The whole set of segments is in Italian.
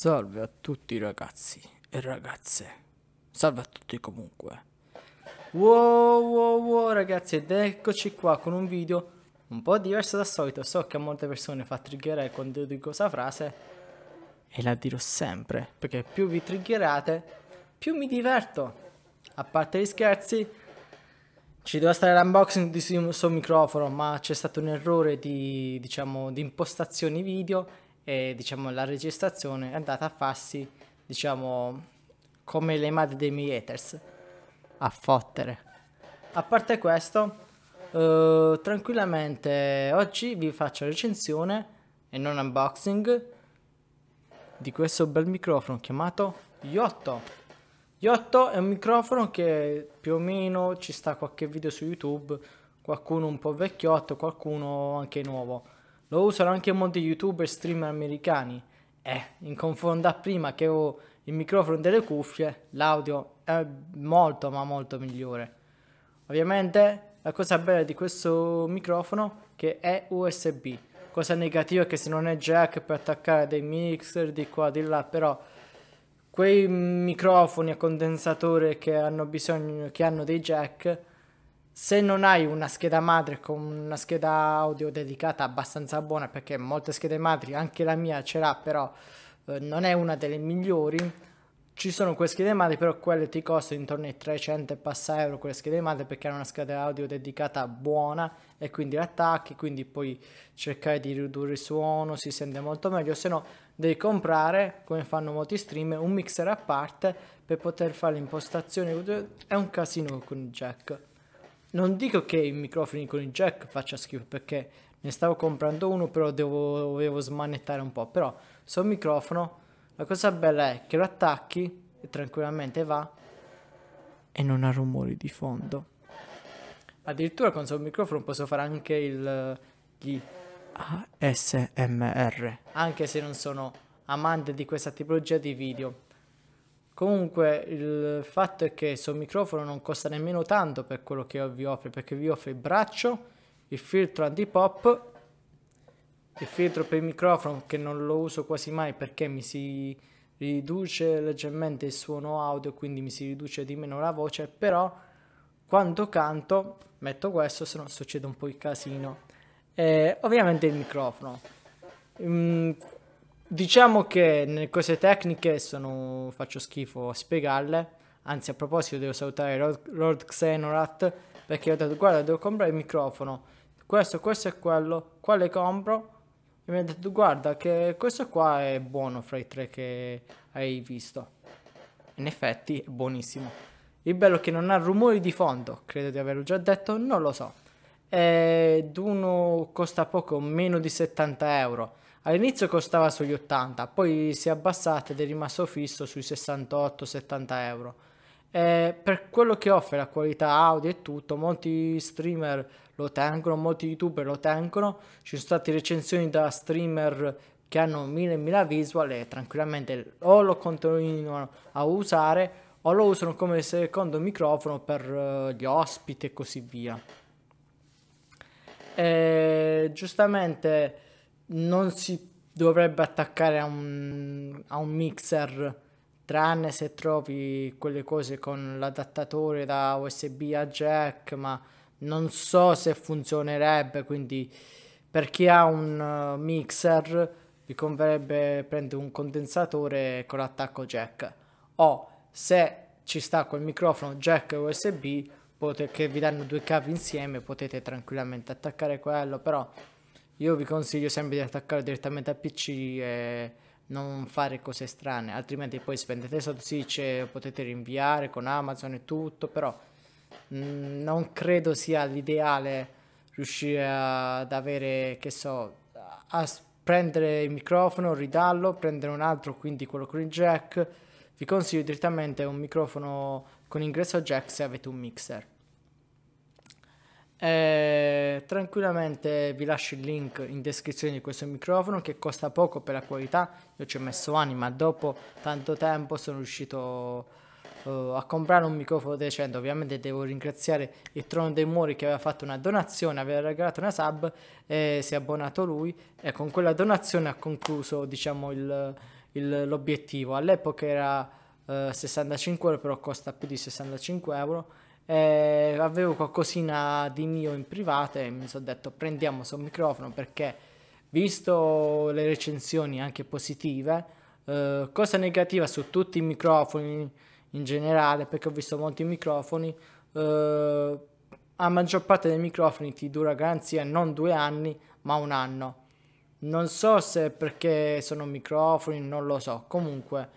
Salve a tutti ragazzi e ragazze. Salve a tutti comunque. Wow wow wow ragazzi ed eccoci qua con un video un po' diverso dal solito. So che a molte persone fa triggerare quando io dico questa frase e la dirò sempre perché più vi triggerate più mi diverto. A parte gli scherzi ci doveva stare l'unboxing di suo microfono ma c'è stato un errore di diciamo di impostazioni video e diciamo, la registrazione è andata a farsi diciamo, come le madri dei miei haters a fottere. A parte questo, eh, tranquillamente oggi vi faccio recensione e non unboxing di questo bel microfono chiamato Yotto. Yotto è un microfono che più o meno ci sta qualche video su YouTube, qualcuno un po' vecchiotto, qualcuno anche nuovo. Lo usano anche molti youtuber streamer americani. Eh, in confronto a prima che ho il microfono delle cuffie, l'audio è molto ma molto migliore. Ovviamente la cosa bella di questo microfono è che è USB. Cosa negativa è che se non è jack per attaccare dei mixer di qua di là, però quei microfoni a condensatore che hanno bisogno che hanno dei jack se non hai una scheda madre con una scheda audio dedicata abbastanza buona, perché molte schede madri, anche la mia ce l'ha, però eh, non è una delle migliori. Ci sono quelle schede madri, però quelle ti costano intorno ai 300 e passa euro quelle schede madri perché hanno una scheda audio dedicata buona e quindi l'attacchi, quindi puoi cercare di ridurre il suono, si sente molto meglio, se no devi comprare, come fanno molti streamer, un mixer a parte per poter fare l'impostazione, è un casino con il jack. Non dico che i microfoni con il jack faccia schifo perché ne stavo comprando uno, però devo, dovevo smanettare un po'. Però sul microfono la cosa bella è che lo attacchi e tranquillamente va e non ha rumori di fondo. Addirittura con sul microfono posso fare anche il gli ASMR, anche se non sono amante di questa tipologia di video. Comunque il fatto è che questo microfono non costa nemmeno tanto per quello che vi offre, perché vi offre il braccio, il filtro anti-pop, il filtro per il microfono che non lo uso quasi mai perché mi si riduce leggermente il suono audio, quindi mi si riduce di meno la voce, però quando canto metto questo, se no succede un po' il casino. E, eh, ovviamente il microfono. Mm, Diciamo che nelle cose tecniche sono, faccio schifo a spiegarle. Anzi, a proposito, devo salutare Lord, Lord Xenorat perché ho detto: Guarda, devo comprare il microfono. Questo, questo e quello. Quale compro? E mi ha detto: Guarda, che questo qua è buono fra i tre che hai visto. In effetti, è buonissimo. Il bello è che non ha rumori di fondo. Credo di averlo già detto, non lo so. Ed uno costa poco, meno di 70 euro All'inizio costava sugli 80, poi si è abbassato ed è rimasto fisso sui 68-70 euro. E per quello che offre la qualità audio e tutto, molti streamer lo tengono, molti youtuber lo tengono. Ci sono state recensioni da streamer che hanno 1000-1000 visual e tranquillamente o lo continuano a usare o lo usano come secondo microfono per eh, gli ospiti e così via. E giustamente non si dovrebbe attaccare a un, a un mixer tranne se trovi quelle cose con l'adattatore da USB a jack, ma non so se funzionerebbe, quindi per chi ha un uh, mixer vi converrebbe prendere un condensatore con l'attacco jack o se ci sta quel microfono jack USB che vi danno due cavi insieme potete tranquillamente attaccare quello, però io vi consiglio sempre di attaccare direttamente al PC e non fare cose strane, altrimenti poi spendete soldi, sì, potete rinviare con Amazon e tutto, però mh, mm, non credo sia l'ideale riuscire ad avere, che so, a prendere il microfono, ridarlo, prendere un altro, quindi quello con il jack. Vi consiglio direttamente un microfono con ingresso jack se avete un mixer. Eh, tranquillamente vi lascio il link in descrizione di questo microfono che costa poco per la qualità. Io ci ho messo anni, ma dopo tanto tempo sono riuscito uh, a comprare un microfono decente. Ovviamente devo ringraziare il Trono dei Muri che aveva fatto una donazione, aveva regalato una sub e si è abbonato lui e con quella donazione ha concluso diciamo il, il, l'obiettivo. All'epoca era uh, eh, 65 euro, però costa più di 65 euro eh, avevo qualcosina di mio in privato e mi sono detto prendiamo questo microfono perché visto le recensioni anche positive, eh, cosa negativa su tutti i microfoni in generale, perché ho visto molti microfoni, eh, a maggior parte dei microfoni ti dura garanzia non due anni ma un anno. Non so se perché sono microfoni, non lo so, comunque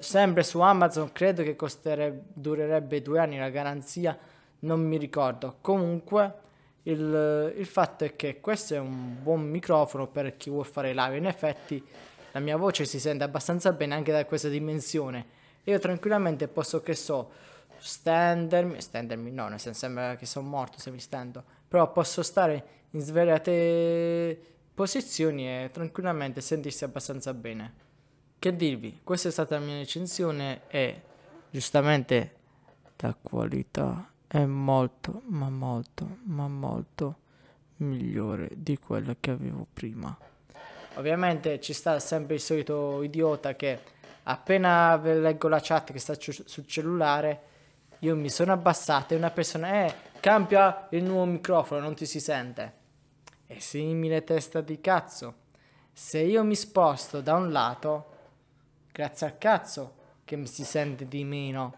sempre su Amazon credo che costere, durerebbe due anni la garanzia, non mi ricordo. Comunque il, il, fatto è che questo è un buon microfono per chi vuole fare live. In effetti la mia voce si sente abbastanza bene anche da questa dimensione. io tranquillamente posso, che so, stendermi, stendermi no, nel senso sembra che sono morto se mi stendo, però posso stare in svariate posizioni e tranquillamente sentirsi abbastanza bene. Che dirvi? Questa è stata la mia recensione e giustamente la qualità è molto, ma molto, ma molto migliore di quella che avevo prima. Ovviamente ci sta sempre il solito idiota che appena leggo la chat che sta sul cellulare, io mi sono abbassato e una persona, eh, cambia il nuovo microfono, non ti si sente. È simile testa di cazzo. Se io mi sposto da un lato, grazie al cazzo che mi si sente di meno.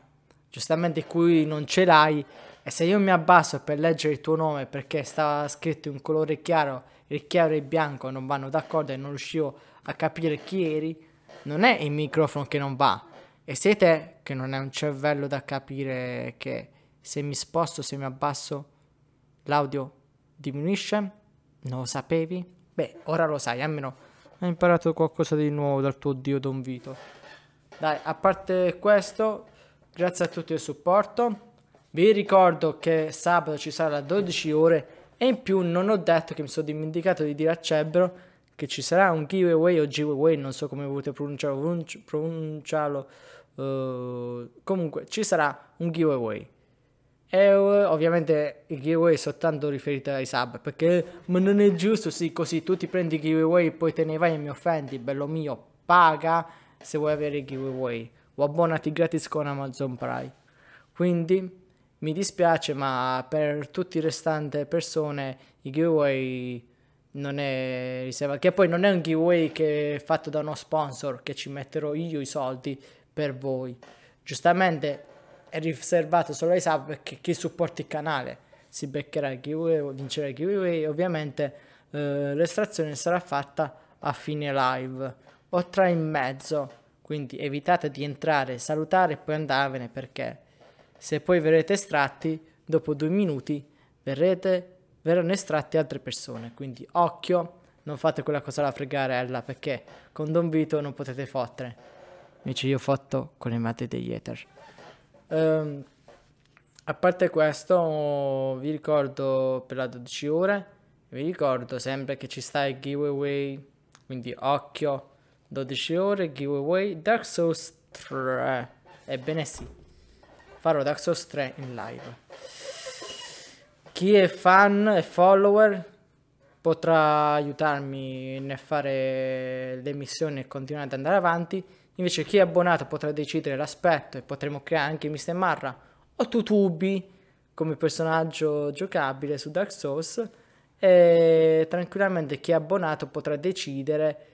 Giustamente qui non ce l'hai e se io mi abbasso per leggere il tuo nome perché stava scritto in colore chiaro, il chiaro e il bianco non vanno d'accordo e non riuscivo a capire chi eri, non è il microfono che non va. E sei te che non hai un cervello da capire che se mi sposto, se mi abbasso, l'audio diminuisce? Non lo sapevi? Beh, ora lo sai, almeno hai imparato qualcosa di nuovo dal tuo dio Don Vito. Dai, a parte questo, grazie a tutti il supporto. Vi ricordo che sabato ci sarà la 12 ore e in più non ho detto che mi sono dimenticato di dire a Cebbero che ci sarà un giveaway o giveaway, non so come volete pronunciarlo, pronunciarlo uh, comunque ci sarà un giveaway euro. Ovviamente il giveaway è soltanto riferito ai sub, perché ma non è giusto, sì, così tu ti prendi il giveaway, e poi te ne vai e mi offendi, bello mio, paga se vuoi avere il giveaway o abbonati gratis con Amazon Prime. Quindi mi dispiace, ma per tutte le restanti persone il giveaway non è riservato. Che poi non è un giveaway che è fatto da uno sponsor, che ci metterò io i soldi per voi. Giustamente è riservato solo ai sub perché chi supporta il canale si beccherà il giveaway, vincerà il giveaway ovviamente eh, l'estrazione sarà fatta a fine live o tra in mezzo quindi evitate di entrare, salutare e poi andarvene perché se poi verrete estratti dopo due minuti verrete, verranno estratti altre persone quindi occhio non fate quella cosa la fregarella perché con Don Vito non potete fottere invece io ho fatto con le mate degli Ether Um, a parte questo, vi ricordo per la 12 ore, vi ricordo sempre che ci sta il giveaway, quindi occhio, 12 ore, giveaway, Dark Souls 3, ebbene sì, farò Dark Souls 3 in live. Chi è fan e follower potrà aiutarmi nel fare le missioni e continuare ad andare avanti Invece chi è abbonato potrà decidere l'aspetto e potremo creare anche Mr. Marra o Tutubi come personaggio giocabile su Dark Souls e tranquillamente chi è abbonato potrà decidere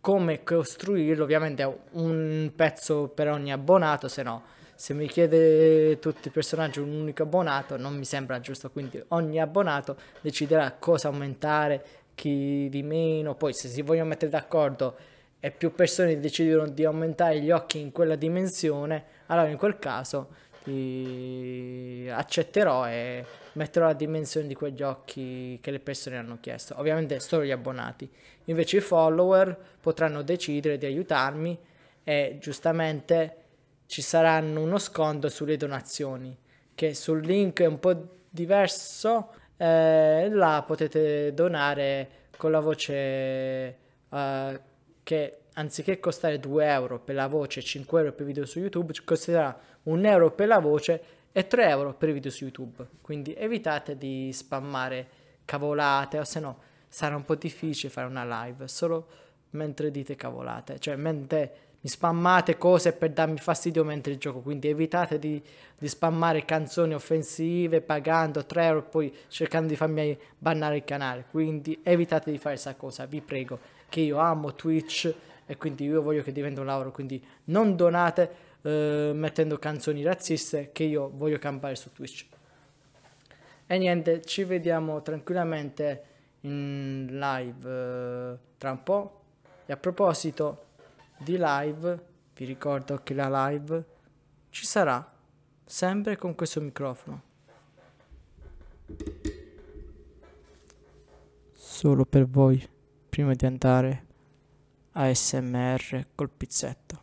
come costruirlo, ovviamente è un pezzo per ogni abbonato, se no se mi chiede tutti i personaggi un unico abbonato non mi sembra giusto, quindi ogni abbonato deciderà cosa aumentare, chi di meno, poi se si vogliono mettere d'accordo e più persone decidono di aumentare gli occhi in quella dimensione, allora in quel caso ti accetterò e metterò la dimensione di quegli occhi che le persone hanno chiesto. Ovviamente solo gli abbonati. Invece i follower potranno decidere di aiutarmi e giustamente ci saranno uno sconto sulle donazioni che sul link è un po' diverso eh, là potete donare con la voce eh, che anziché costare 2 euro per la voce, 5 euro per video su YouTube, costerà 1 euro per la voce e 3 euro per video su YouTube. Quindi evitate di spammare cavolate, o se no sarà un po' difficile fare una live solo mentre dite cavolate, cioè mentre mi spammate cose per darmi fastidio mentre gioco, quindi evitate di, di spammare canzoni offensive pagando 3 euro e poi cercando di farmi bannare il canale, quindi evitate di fare questa cosa, vi prego, che io amo Twitch e quindi io voglio che diventi un lavoro, quindi non donate eh, mettendo canzoni razziste che io voglio campare su Twitch. E niente, ci vediamo tranquillamente in live eh, tra un po'. E a proposito di live, vi ricordo che la live ci sarà sempre con questo microfono. Solo per voi prima di andare a smr col pizzetto.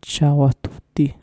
Ciao a tutti.